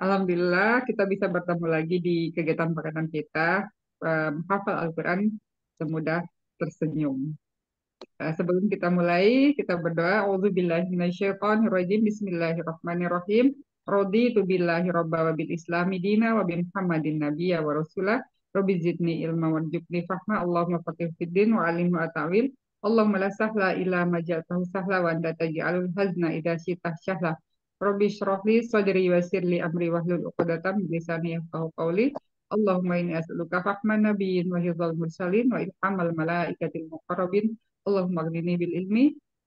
Alhamdulillah kita bisa bertemu lagi di kegiatan pekanan kita um, hafal Al-Quran semudah tersenyum. Uh, sebelum kita mulai, kita berdoa. Auzubillahiminasyaitonirrojim. Bismillahirrahmanirrahim. tu billahi robba wa bil islami dina wa bi muhammadin nabiyya wa rasulah. Rabbi zidni ilma wa jubni fahma. Allahumma faqih fiddin wa alimhu atawil. Allahumma la sahla illa majaltahu sahla wa anta taj'alul hazna idza syi'ta sahla. Rabbi shrah li sadri wa yassir li amri wahlul 'uqdatam min lisani yafqahu qawli. Allahumma inni as'aluka fahman nabiyyin wa hifdzal mursalin wa ilhamal malaikatil muqarrabin. Allahumma aghnini bil ilmi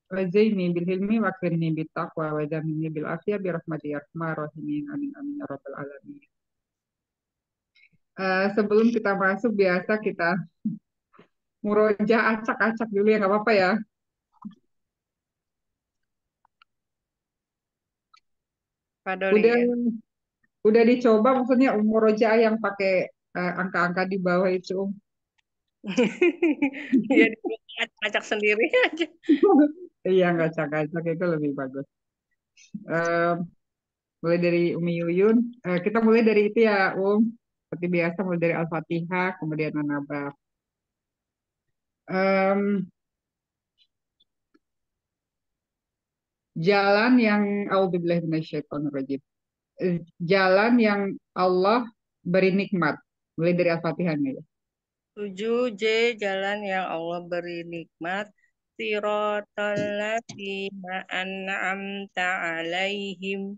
wa zaini bil ilmi wa akrimni bit taqwa wa jamini bil afiyah bi rahmati ya rahimin amin amin ya rabbal alamin. Uh, sebelum kita masuk biasa kita muroja acak-acak dulu ya nggak apa-apa ya. Padahal udah ya? udah dicoba maksudnya umur aja yang pakai eh, angka-angka uh, di bawah itu um. ya acak-acak sendiri aja. iya nggak acak-acak itu lebih bagus. uh, mulai dari Umi Yuyun. Uh, kita mulai dari itu ya Um. Seperti biasa mulai dari Al-Fatihah kemudian Anabah um, jalan yang eh, Jalan yang Allah beri nikmat. Mulai dari Al-Fatihah ya. 7 J jalan yang Allah beri nikmat siratal ladzina an'amta alaihim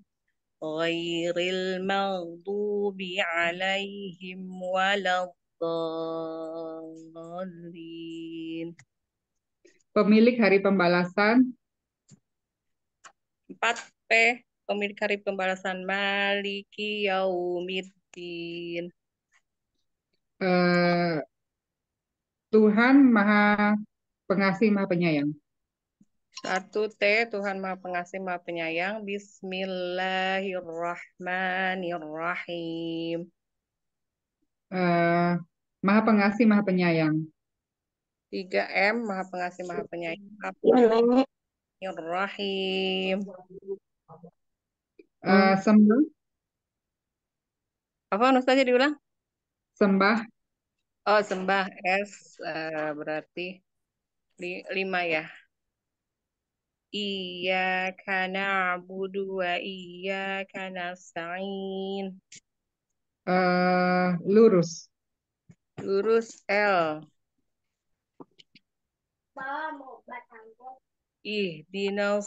ghairil maghdubi alaihim walad dhalin. Pemilik hari pembalasan 4P pemilik hari pembalasan Maliki Yaumiddin. Uh, Tuhan Maha Pengasih Maha Penyayang. Satu T, Tuhan Maha Pengasih Maha Penyayang. Bismillahirrahmanirrahim eh, Maha Pengasih, Maha Penyayang. 3M, Maha Pengasih, Maha Penyayang. Iya, Rahim. Uh, eh, hmm. sembah. Apa Nustazia diulang? Sembah. Oh, sembah S uh, berarti li lima ya. Iya karena budu wa iya karena sa'in Eh, lurus. Lurus L. Ih,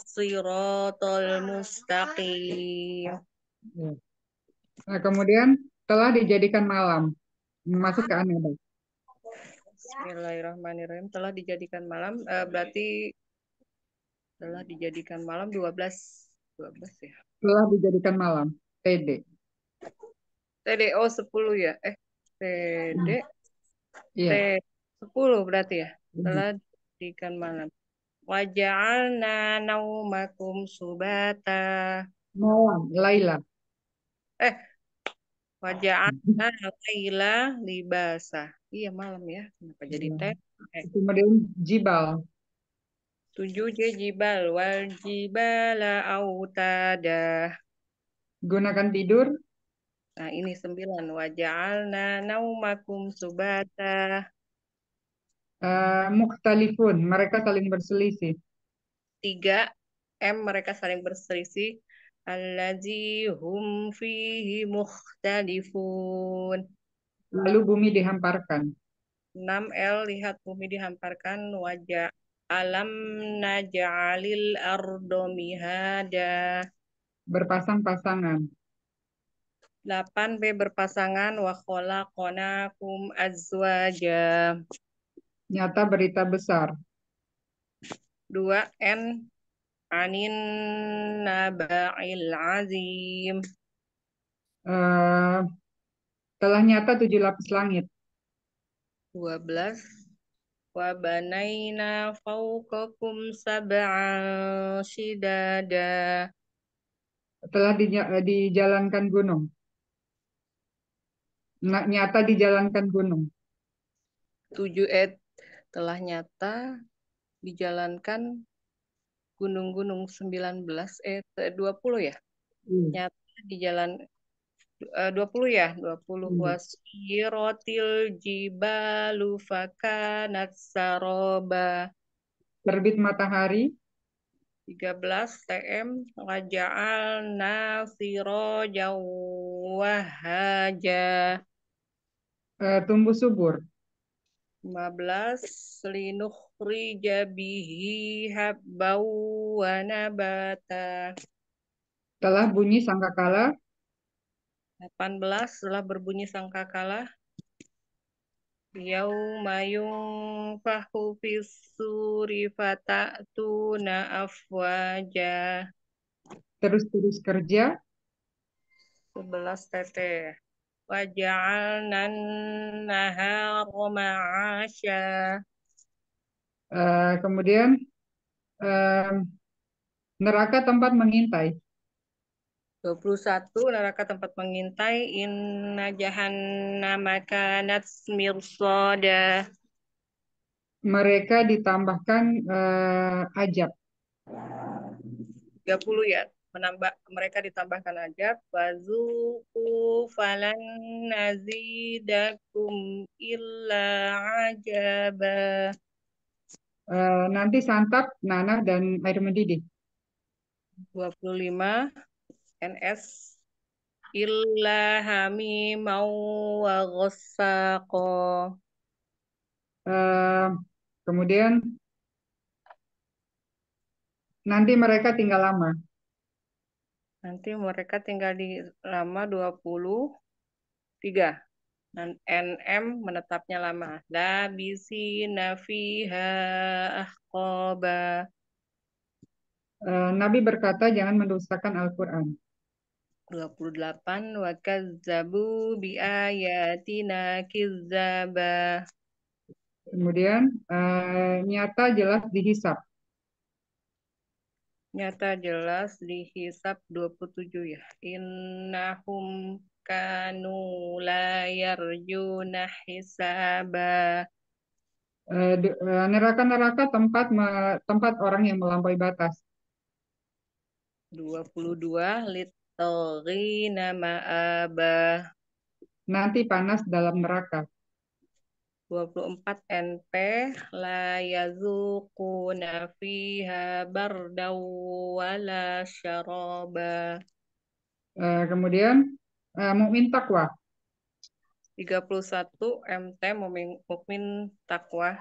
siratal mustaqim. Ya. Nah, kemudian telah dijadikan malam. Masuk ke aneh. Bismillahirrahmanirrahim. Telah dijadikan malam uh, berarti telah dijadikan malam 12 12 ya. Telah dijadikan malam. TD. TDO 10 ya? Eh, TD yeah. 10 berarti ya? Hmm. Telah diberikan malam. Waja'alna naumakum subata. Malam, Laila. Eh, waja'alna Laila libasa. Iya malam ya. Kenapa jadi iya. teh? Eh. Kemudian jibal. Tujuh jibal wal jibala autada. Gunakan tidur. Nah, ini sembilan. Waja'alna naumakum subata. Uh, mukhtalifun. Mereka saling berselisih. Tiga. M. Mereka saling berselisih. Allazi hum fihi mukhtalifun. Lalu bumi dihamparkan. enam L lihat bumi dihamparkan wajah alam naj'alil ardo mihada. Berpasang-pasangan. 8 B berpasangan wa khalaqnakum azwaja. Nyata berita besar. 2 N anin naba'il azim. Uh, telah nyata tujuh lapis langit. 12 banaina fawqakum sab'an sidada Telah dijalankan gunung. Nah, nyata dijalankan gunung. 7 et telah nyata dijalankan gunung-gunung 19 eh 20 ya. Hmm. Nyata dijalan jalan eh, 20 ya, 20 hmm. was irotil jibalu fakanat saroba. Terbit matahari 13 TM Raja'al nasiro jawahaja uh, tumbuh subur. 15 linukhri bihi habbau wa nabata. Telah bunyi sangkakala. 18 telah berbunyi sangkakala. Yauma yunfahu fisuri fatatuna afwaja. Terus-terus kerja. 11 teteh. وجعلنا النهار معاشا uh, kemudian uh, neraka tempat mengintai 21 neraka tempat mengintai inna jahannama kanat mirsada mereka ditambahkan uh, ajab 30 ya menambah mereka ditambahkan aja fazuku falan nazidakum illa ajaba uh, nanti santap nanah dan air mendidih 25 NS illa mau wa ghassaqo uh, kemudian nanti mereka tinggal lama Nanti mereka tinggal di lama 23. Dan NM menetapnya lama. Labisi nafiha ahqaba. Eh, Nabi berkata jangan mendustakan Al-Quran. 28 wa kazzabu bi ayatina kizzaba. Kemudian uh, nyata jelas dihisap nyata jelas di hisab 27 ya. Innahum kanu la yarjuna hisaba. Eh, eh, neraka-neraka tempat tempat orang yang melampaui batas. 22 nama ma'aba. Nanti panas dalam neraka. 24 NP la yazuquna fiha bardaw wala syaraba. Eh, kemudian uh, mukmin takwa. 31 MT mukmin, mukmin takwa.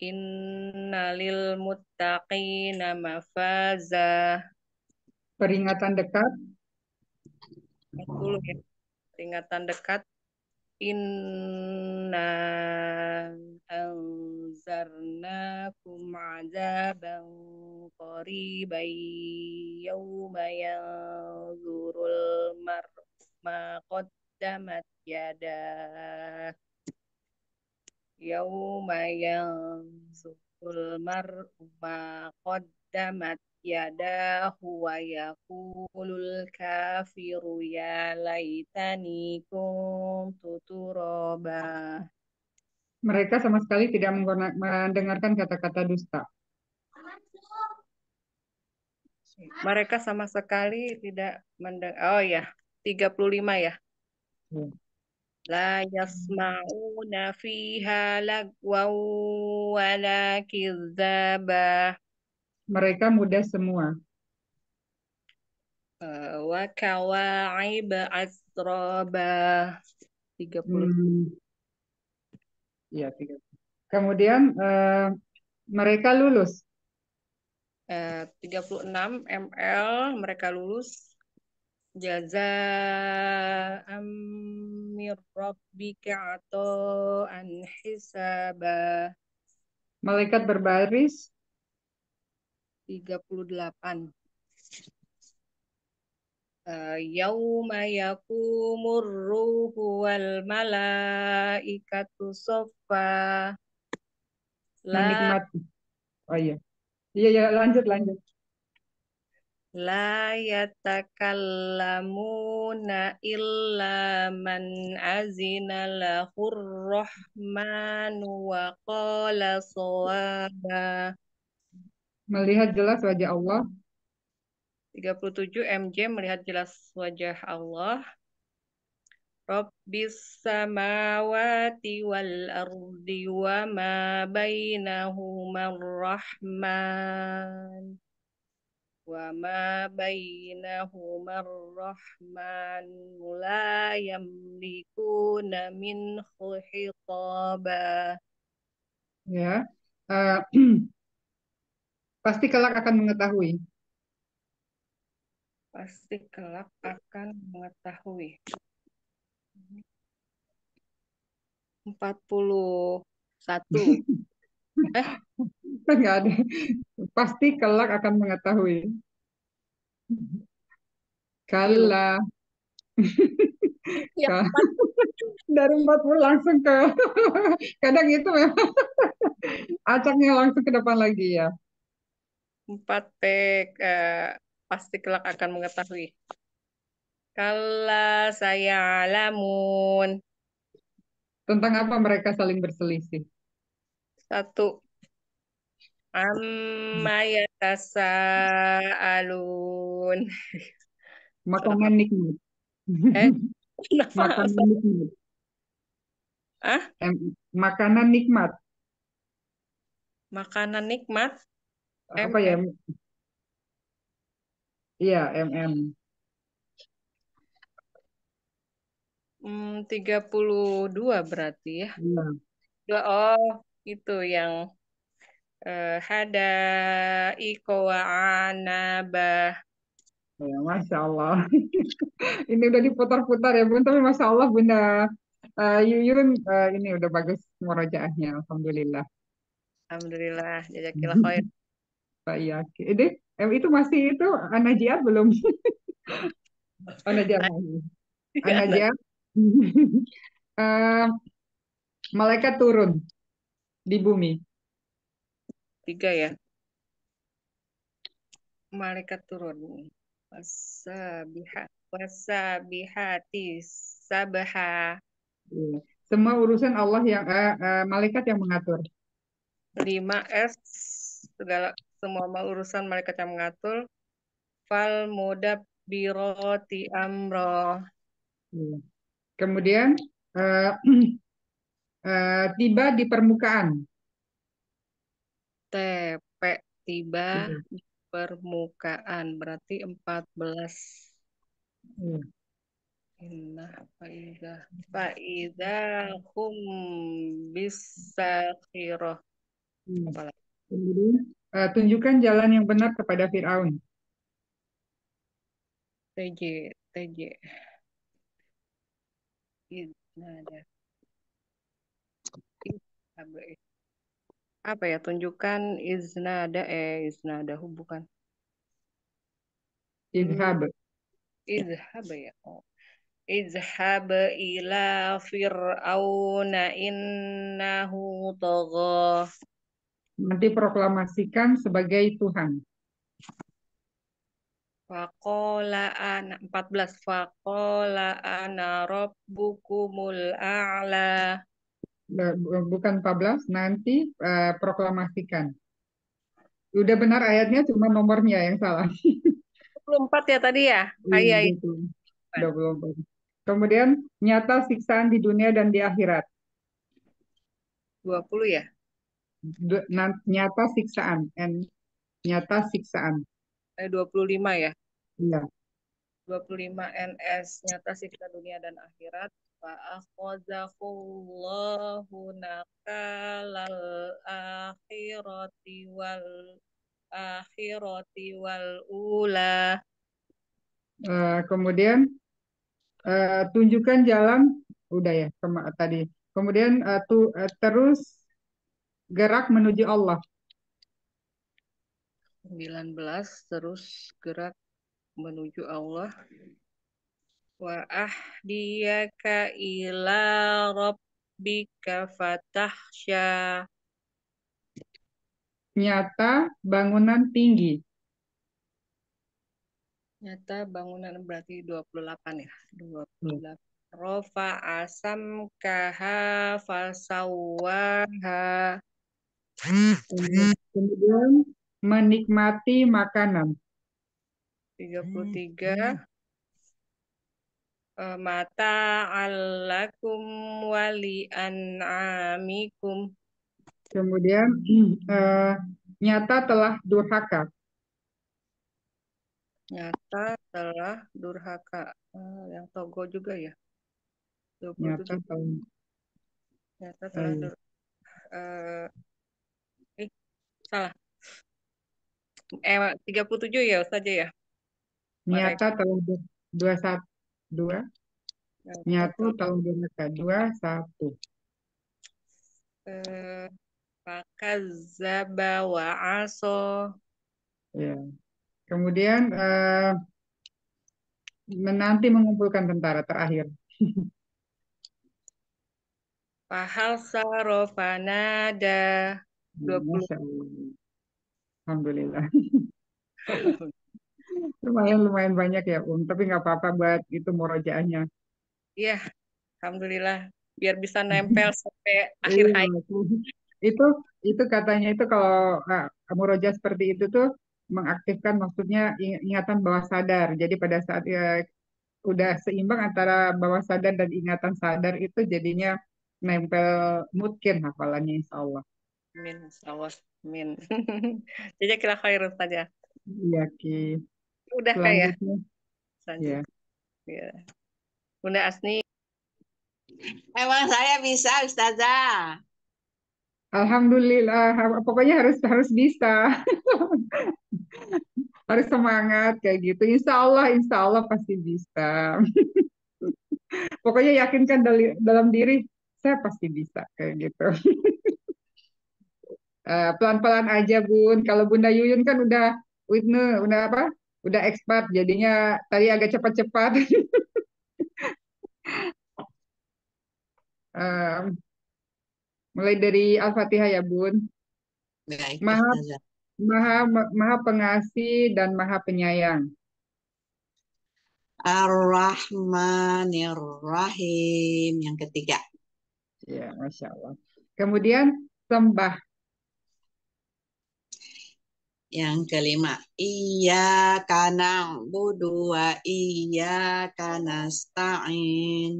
Innalil muttaqina mafaza. Peringatan dekat. Ya. Peringatan dekat Inna anzarnakum azaban qariban yawma yanzurul mar'u ma qaddamat yadah yawma yanzurul mar ma qaddamat yada wa yakulul kafiru ya laitani kuntu turoba. Mereka sama sekali tidak mendengarkan kata-kata dusta. Mereka sama sekali tidak mendeng Oh ya, 35 ya? ya. La yasma'una fiha lagwa wala kizzabah mereka muda semua. Eh, wa kawaib asroba. 30. Hmm. Ya, 30. Kemudian uh, mereka lulus. Uh, 36 ml mereka lulus jaza amir rabbika atau anhisaba malaikat berbaris 38. Yawma yakumur ruhu wal malaikatu soffa. Menikmati. Oh iya. Iya, iya, lanjut, lanjut. La yatakallamuna illa man azina lahur rahmanu wa qala Melihat jelas wajah Allah. 37 MJ melihat jelas wajah Allah. Rabbis samawati wal ardi wa ma bainahuma rahman wa ma bainahuma rahman la yamlikuna min khitaba ya yeah. Eh, uh, Pasti kelak akan mengetahui. Pasti kelak akan mengetahui. 41. eh, enggak ada. Pasti kelak akan mengetahui. Kala. Ya, Dari 40 langsung ke kadang itu memang acaknya langsung ke depan lagi ya. 4 P eh, pasti kelak akan mengetahui. Kala saya lamun. Tentang apa mereka saling berselisih? Satu. Amma tasa alun. Makanan nikmat. Eh? Makanan nikmat. Ah? Makanan nikmat. Makanan nikmat? apa ya iya mm hmm, 32 berarti ya iya. dua oh itu yang eh, hada wa anabah ya masya Allah ini udah diputar-putar ya bun tapi masya Allah bunda uh, Yuyun uh, ini udah bagus murojaahnya alhamdulillah alhamdulillah jajakilah khair pak yakin. Ini itu masih itu Anajia belum? Anajia. Anajia. uh, malaikat turun di bumi. Tiga ya. Malaikat turun. Wasabihat. Wasabihati sabaha. Iya. Semua urusan Allah yang uh, uh, malaikat yang mengatur. 5 S segala semua urusan mereka yang mengatur fal mudab biroti amro. Iya. Kemudian uh, uh, tiba di permukaan. TP tiba iya. di permukaan berarti 14. belas iya. Inna faida faida hum bisa kiro Hmm. Kemudian uh, tunjukkan jalan yang benar kepada Firaun. TJ, TJ. Iya, Apa ya tunjukkan iznada eh iznada bukan. Izhab. Izhab ya. Oh. Izhab ila fir'auna innahu tagha diproklamasikan sebagai Tuhan. Fakola anak 14 Fakola Rob buku mulala Bukan 14, nanti uh, proklamasikan. Udah benar ayatnya, cuma nomornya yang salah. 24 ya tadi ya? Iya, Ayat itu. Kemudian nyata siksaan di dunia dan di akhirat. 20 ya? nyata siksaan n nyata siksaan eh 25 ya iya 25 NS nyata siksa dunia dan akhirat fa'akhazahullahu nakalal akhirati wal akhirati wal ula uh, kemudian uh, tunjukkan jalan udah ya tadi kemudian uh, tu, uh, terus gerak menuju Allah. 19 terus gerak menuju Allah. Wa ahdiyaka ila rabbika fatahsya. Nyata bangunan tinggi. Nyata bangunan berarti 28 ya. 28. Hmm. Rofa asam kaha fasawaha. Kemudian menikmati makanan. 33 hmm. eh, mata alakum wali an'amikum. Kemudian uh, nyata telah durhaka. Nyata telah durhaka. Uh, yang togo juga ya. Nyata telah. Nyata telah durhaka. Uh, salah. Eh, 37 ya saja ya. Nyata tahun 21 2 Nyatu tahun 2021. Eh Fakazaba wa aso. Ya. Kemudian eh, menanti mengumpulkan tentara terakhir. Pahal sarofanada. 20. Alhamdulillah. lumayan lumayan banyak ya Um, tapi nggak apa-apa buat itu murojaahnya. Iya, alhamdulillah biar bisa nempel sampai akhir iya, hayat. Itu itu katanya itu kalau uh, murojaah seperti itu tuh mengaktifkan maksudnya ingatan bawah sadar. Jadi pada saat ya, udah seimbang antara bawah sadar dan ingatan sadar itu jadinya nempel mungkin hafalannya insya Allah min Amin, Allah. Amin. kira khairan saja. Iya, Ki. Udah kayak. Ya? Iya. Ya. Bunda Asni. Emang saya bisa, Ustazah. Alhamdulillah, pokoknya harus harus bisa. harus semangat kayak gitu. Insya Allah, insya Allah pasti bisa. pokoknya yakinkan dalam diri, saya pasti bisa kayak gitu. Eh, pelan-pelan uh, aja Bun. Kalau Bunda Yuyun kan udah witne udah apa? Udah expert jadinya tadi agak cepat-cepat. uh, mulai dari Al-Fatihah ya Bun. Baik, ya, maha, maha Maha Pengasih dan Maha Penyayang. Ar-Rahmanir Rahim yang ketiga. Ya, Masya Allah. Kemudian sembah yang kelima, iya karena budu wa iya karena stain.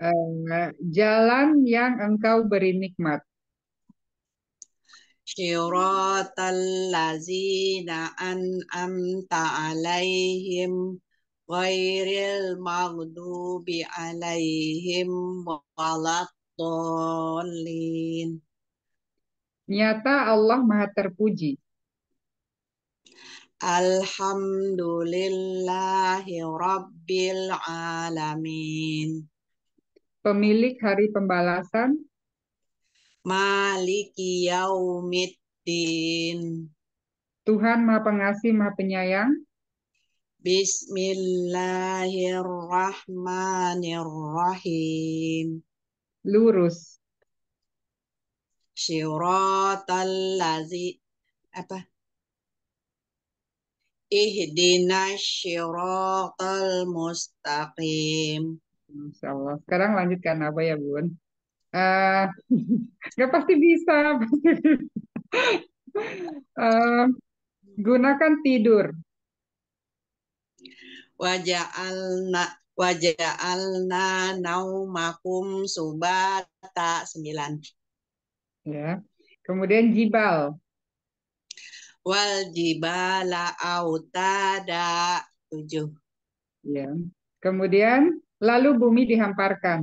Eh, jalan yang engkau beri nikmat. Syiratal lazina an'amta alaihim ghairil maghdubi alaihim walatolin. Nyata Allah Maha Terpuji Alhamdulillahi Rabbil Alamin. Pemilik Hari Pembalasan. Maliki Yaumiddin. Tuhan Maha Pengasih Maha Penyayang. Bismillahirrahmanirrahim. Lurus. Shiratal lazi apa? Ihdina syiratal mustaqim. Insya Allah. Sekarang lanjutkan apa ya, Bun? Uh, eh, gak pasti bisa. Pasti bisa. uh, gunakan tidur. Waja'alna waja'alna naumakum subata sembilan. Ya. Kemudian jibal wal jibala autada tujuh. Ya. Kemudian lalu bumi dihamparkan.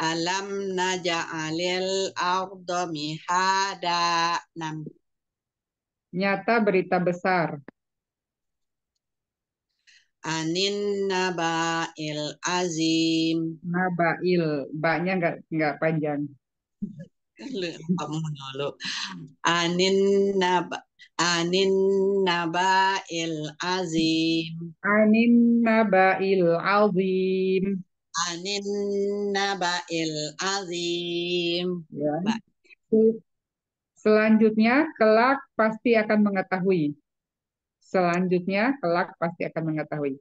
Alam naja'alil ardo mihada enam. Nyata berita besar. Anin nabail azim. Nabail, baknya nggak nggak panjang. Anin naba Anin naba'il azim. Anin naba'il azim. Anin naba'il azim. Ya. Selanjutnya, kelak pasti akan mengetahui. Selanjutnya, kelak pasti akan mengetahui.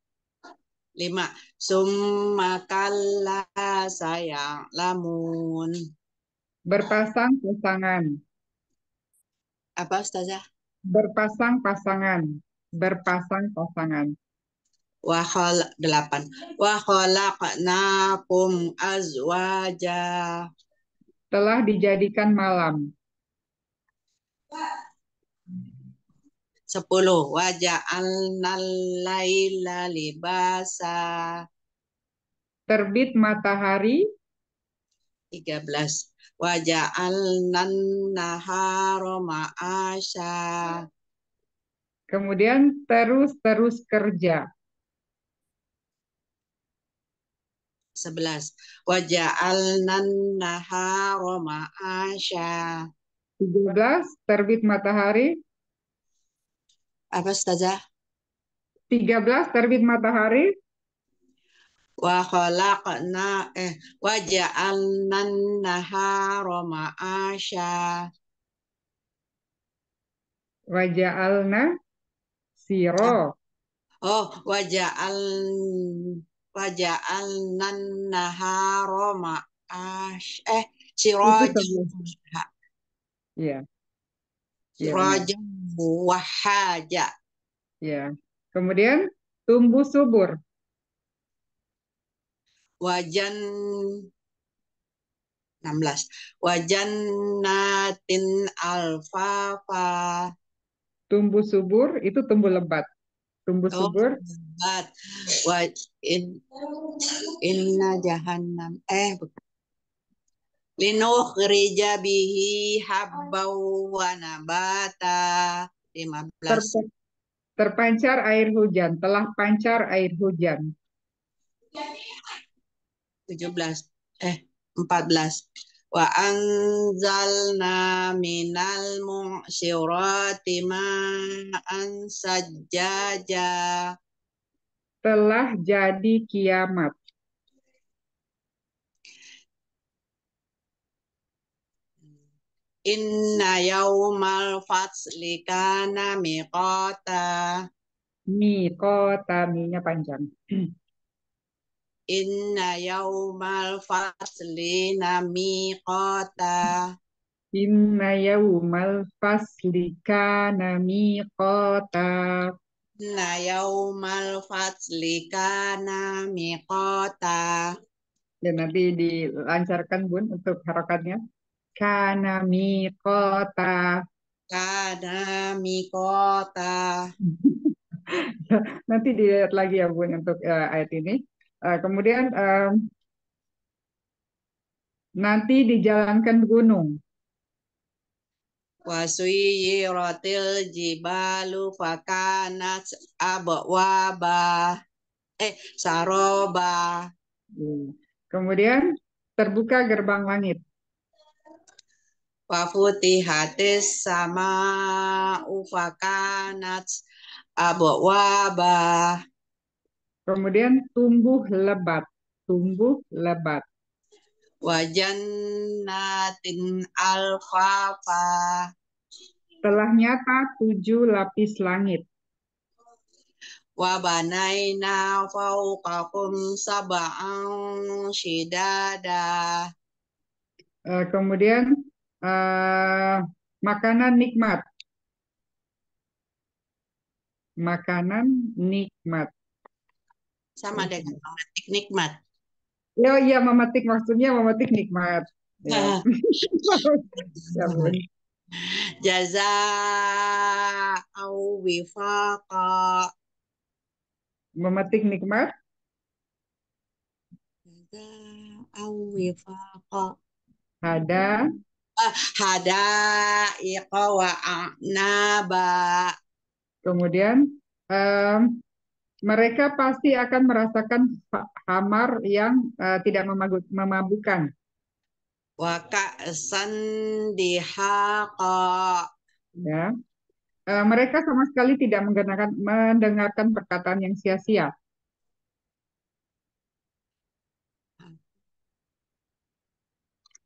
Lima. Summa kalla Sayang lamun. Berpasang-pasangan. Apa Ustazah? Berpasang-pasangan. Berpasang-pasangan. Wahol delapan. Waholaknakum azwaja. Telah dijadikan malam. Sepuluh. Waja'alnal laila libasa. Terbit matahari. Tiga belas wajah ja'alnan nahara ma'asha. Kemudian terus-terus kerja. Sebelas. Wa ja'alnan nahara ma'asha. Tiga belas. Terbit matahari. Apa, saja? Tiga belas. Terbit matahari wa khalaqna eh wa ja'alna nahara ma'asha wa ja'alna siro oh wa ja'al wa ja'alna nahara ma'asha eh ya Iya. Sirajan haja Ya. Kemudian tumbuh subur wajan 16 natin alfafa tumbuh subur itu tumbuh lebat tumbuh oh, subur lebat Wajin in, inna jahannam eh gereja bihi habbau wa nabata 15 terpancar air hujan telah pancar air hujan 17 eh 14 wa anzalna minal mu'sirati ma'an sajjaja telah jadi kiamat Inna yaumal fatsli kana miqata. Miqata, minya panjang. Inna yaumal fasli namiqata. Inna yaumal fasli kana miqata. Inna yaumal fasli kana miqata. Dan ya, nanti dilancarkan Bun untuk harokatnya. Kana miqata. Kana kota Nanti dilihat lagi ya Bun untuk uh, ayat ini. Uh, kemudian uh, nanti dijalankan gunung. Wasui rotil jibalu fakanat abwaba eh saroba. Iya. Kemudian terbuka gerbang langit. Wafuti hatis sama ufakanat abwaba. Kemudian tumbuh lebat, tumbuh lebat. Wajanatin alfafa. Telah nyata tujuh lapis langit. Wabanaina fauqakum sabang shidada. Uh, kemudian uh, makanan nikmat. Makanan nikmat sama dengan memetik nikmat. Ya, oh ya memetik maksudnya memetik nikmat. Iya. Ya. Jaza au wifaqa. Memetik nikmat. Jaza au wifaqa. Hada. Uh, hada iqa wa anaba. Kemudian um, mereka pasti akan merasakan hamar yang uh, tidak memabukkan. Wa ka'san Ya. Uh, mereka sama sekali tidak mendengarkan, mendengarkan perkataan yang sia-sia.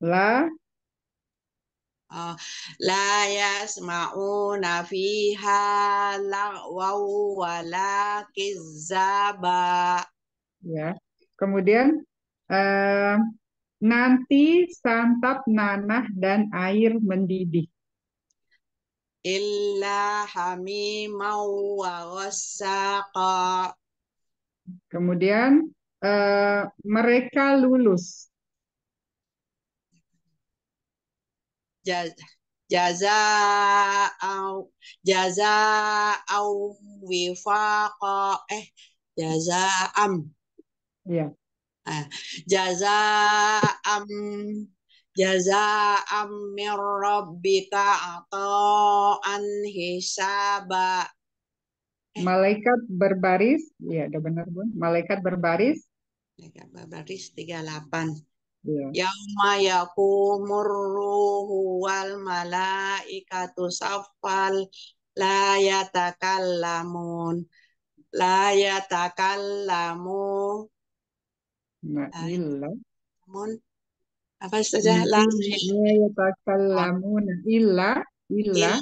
La Oh, la yasma'una fiha wa wala kizzaba. Ya. Kemudian uh, nanti santap nanah dan air mendidih. Illa hamimaw wa wassaqa. Kemudian uh, mereka lulus jaza jaza au jaza'au wifaqa eh jaza am ya yeah. jaza am min rabbika ata'an hisaba eh. malaikat berbaris ya udah benar Bun malaikat berbaris malaikat berbaris 38 Yauma yakumur ruhu wal malaikatu saffal la yatakallamun la yatakallamu nah, iya apa saja nah, iya. la yatakallamun nah, illa illa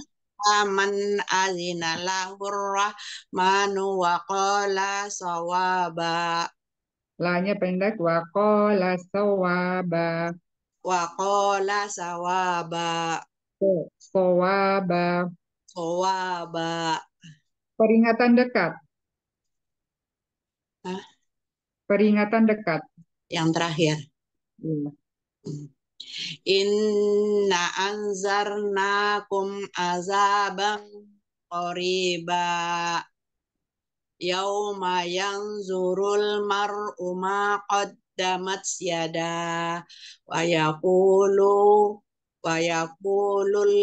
Aman azina lahur rahmanu wa qala sawaba Lanya pendek qala sawaba. qala sawaba. sawaba. Sawaba. Peringatan dekat. Hah? Peringatan dekat. Yang terakhir. Hmm. Inna anzarnakum azabang qoriba yauma yanzurul mar'u ma qaddamat yada wa yaqulu wa yaqulul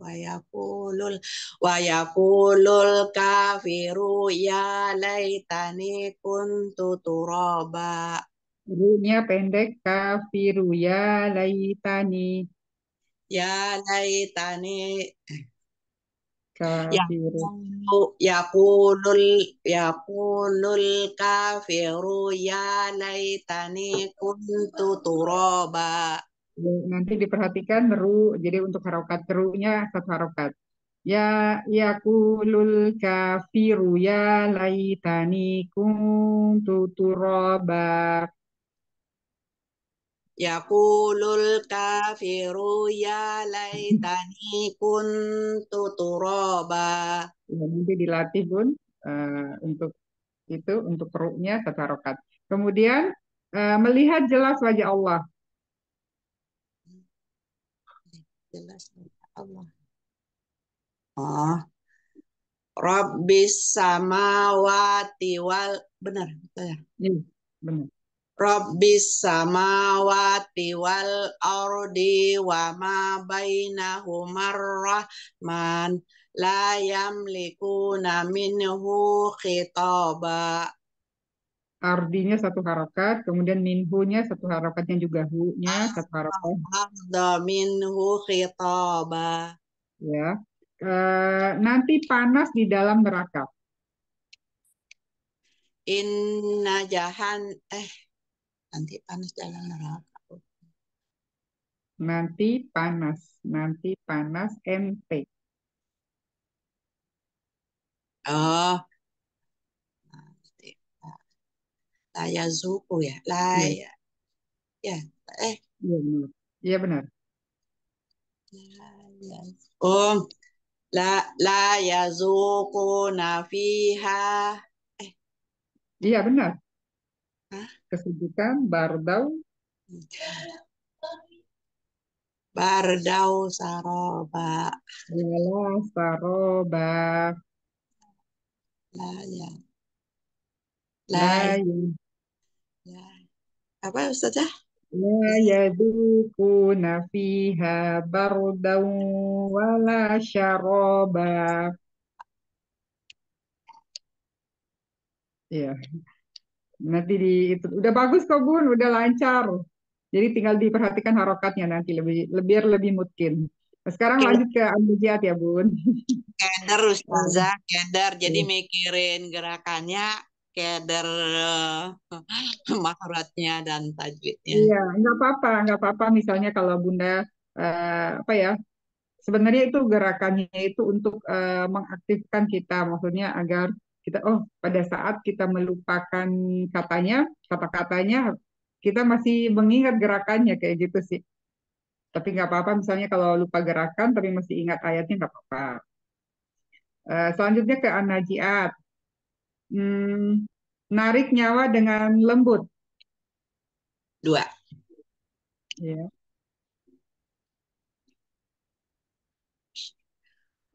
wa yaqulul wa yaqulul kafiru ya laitani kuntu turaba dunia pendek kafiru ya laitani ya laitani eh, ya يقول يقول ya ya kafiru ya ليتني كنت ترابا nanti diperhatikan ru jadi untuk harokat terunya satu harokat ya ya yakulul kafiru ya laitani kuntu turaba Yaqulul kafiru ya laitani kuntu tuturoba. Ya, nanti dilatih Bun uh, untuk itu untuk perutnya tata rokat. Kemudian uh, melihat jelas wajah Allah. Jelas wajah Allah. Oh. Rabbis samawati wal benar betul ya? Ini iya, benar. Rabbis samawati wal ardi wa ma bainahumar rahman la yamlikuna minhu khitaba. Ardinya satu harokat, kemudian minhunya satu harokatnya juga hunya satu harokat. Arda minhu khitaba. Ya, e, nanti panas di dalam neraka. Inna jahan eh nanti panas dalam neraka. Nanti panas, nanti panas np Oh. Nanti. Laya zuku ya, laya. Iya. Ya, eh. Iya benar. Iya benar. Oh. la la yazuquna fiha. Eh. Iya benar. Hah? kesibukan bardau bardau saroba wala saroba la ya, ya. ya la ya. ya, ya. apa ustazah la yaduku nafiha bardau wala syaroba ya yeah nanti di itu udah bagus kok bun udah lancar jadi tinggal diperhatikan harokatnya nanti lebih lebih lebih mungkin nah, sekarang lanjut ke ambijiat ya bun keder ustazah iya. keder jadi iya. mikirin gerakannya keder uh, dan tajwidnya iya nggak apa-apa nggak apa-apa misalnya kalau bunda uh, apa ya sebenarnya itu gerakannya itu untuk uh, mengaktifkan kita maksudnya agar kita oh pada saat kita melupakan katanya kata-katanya kita masih mengingat gerakannya kayak gitu sih tapi nggak apa-apa misalnya kalau lupa gerakan tapi masih ingat ayatnya nggak apa-apa eh, selanjutnya ke anajiat hmm, narik nyawa dengan lembut dua ya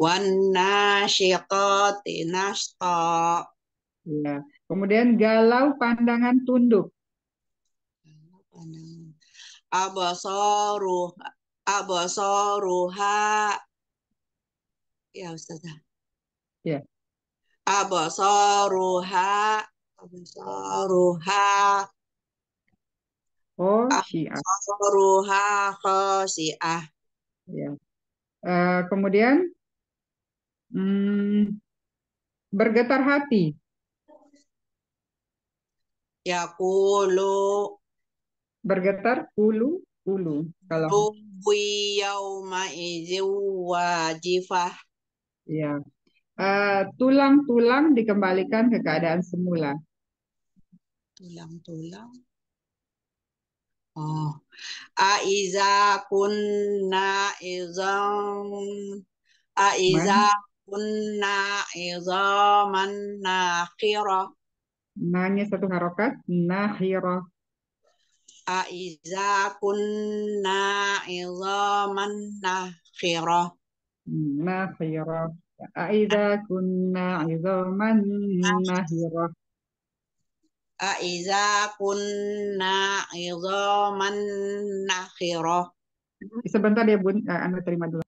wan nasyiqati Ya. Kemudian galau pandangan tunduk. Pandangan. Abasaruh abasaruha ya Ustazah. Ya. Abasaruha abasaruha Oh, syiah. Abasaruha khasiah. Ya. Uh, kemudian Hmm, bergetar hati. Ya kulu. Bergetar kulu, kulu. Kalau Tubuhi yauma wajifah. Ya. Eh, tulang-tulang uh, tulang -tulang dikembalikan ke keadaan semula. Tulang-tulang. Oh. Aiza kunna izam Aiza kunna izaman nakhira. Nanya satu harokat, nakhira. Aiza kunna izaman nakhira. Nakhira. Aiza kunna izaman nakhira. Aiza kunna izaman nakhira. Sebentar ya Bun, eh, Anda terima dulu.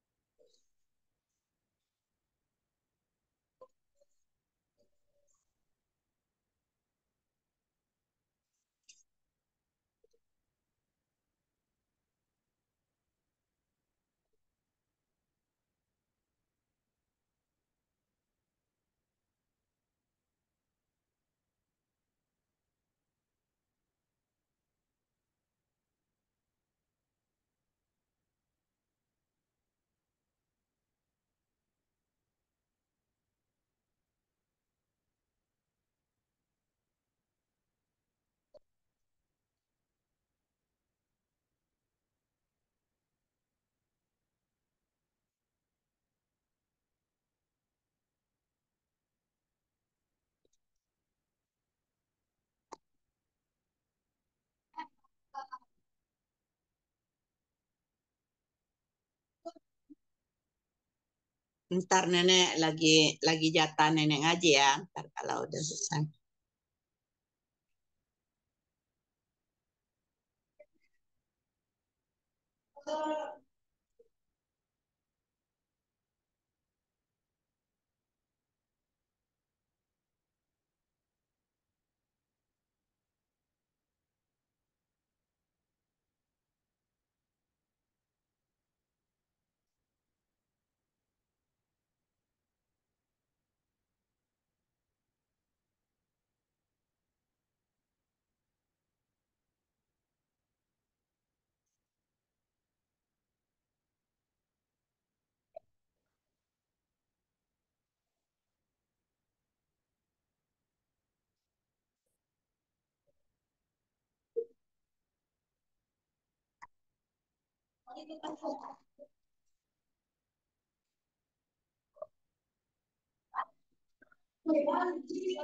ntar nenek lagi lagi jatah nenek ngaji ya ntar kalau udah selesai uh. 嘴巴里记得。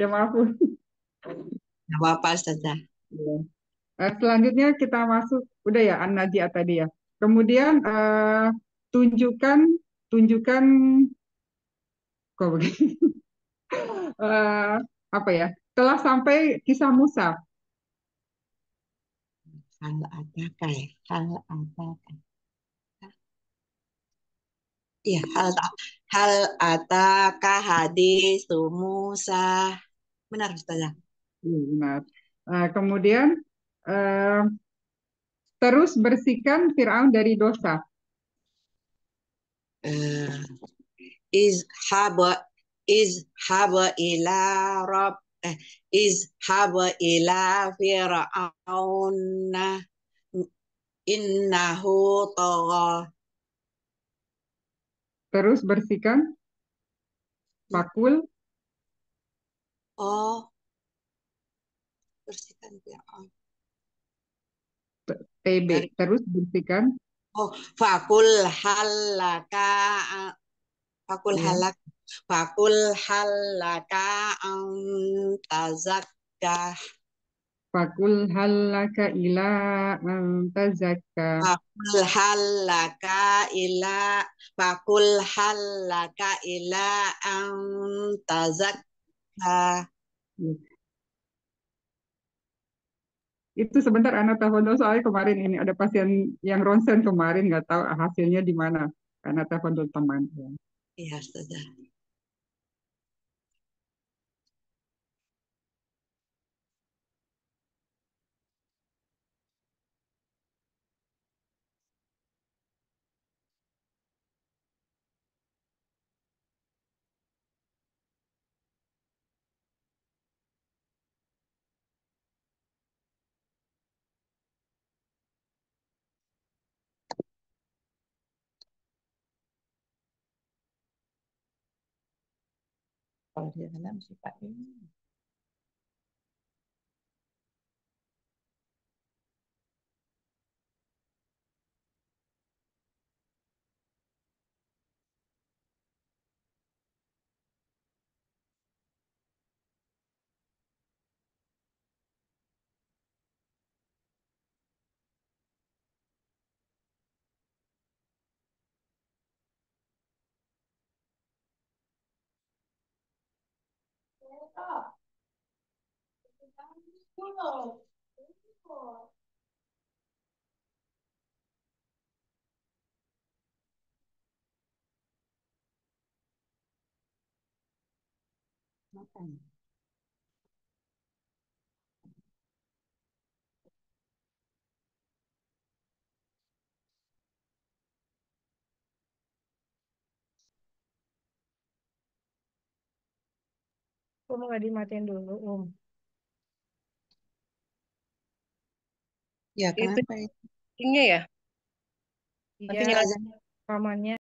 Ya maaf. nggak apa-apa saja. Iya. Uh, eh, selanjutnya kita masuk, udah ya an tadi ya. Kemudian uh, tunjukkan, tunjukkan, kok begini? uh, apa ya? Telah sampai kisah Musa. Hal apakah ya? Hal apakah? Ya, hal hal ataka hadis Musa benar ditanya. Benar. Nah, kemudian uh, terus bersihkan Fir'aun dari dosa. Uh, eh, is haba is haba ila rob eh, is haba ila Fir'aun innahu tawa terus bersihkan makul iya. Oh, bersihkan Fir'aun. TB. Oh. Nah. Terus bersihkan. Oh, fakul halaka. Fakul ya. halak. Fakul halaka antazakka. Fakul halaka ila antazakka. Fakul halaka ila. Fakul halaka ila antazakka. Nah, itu sebentar Ana telepon dulu soalnya kemarin ini ada pasien yang ronsen kemarin nggak tahu hasilnya di mana karena telepon dulu teman. Iya, sudah. kalau di sana mesti ini. Kamu Aku mau nggak dimatiin dulu, Om. Um. Iya, ya, kenapa itu? Ini ya? Iya, namanya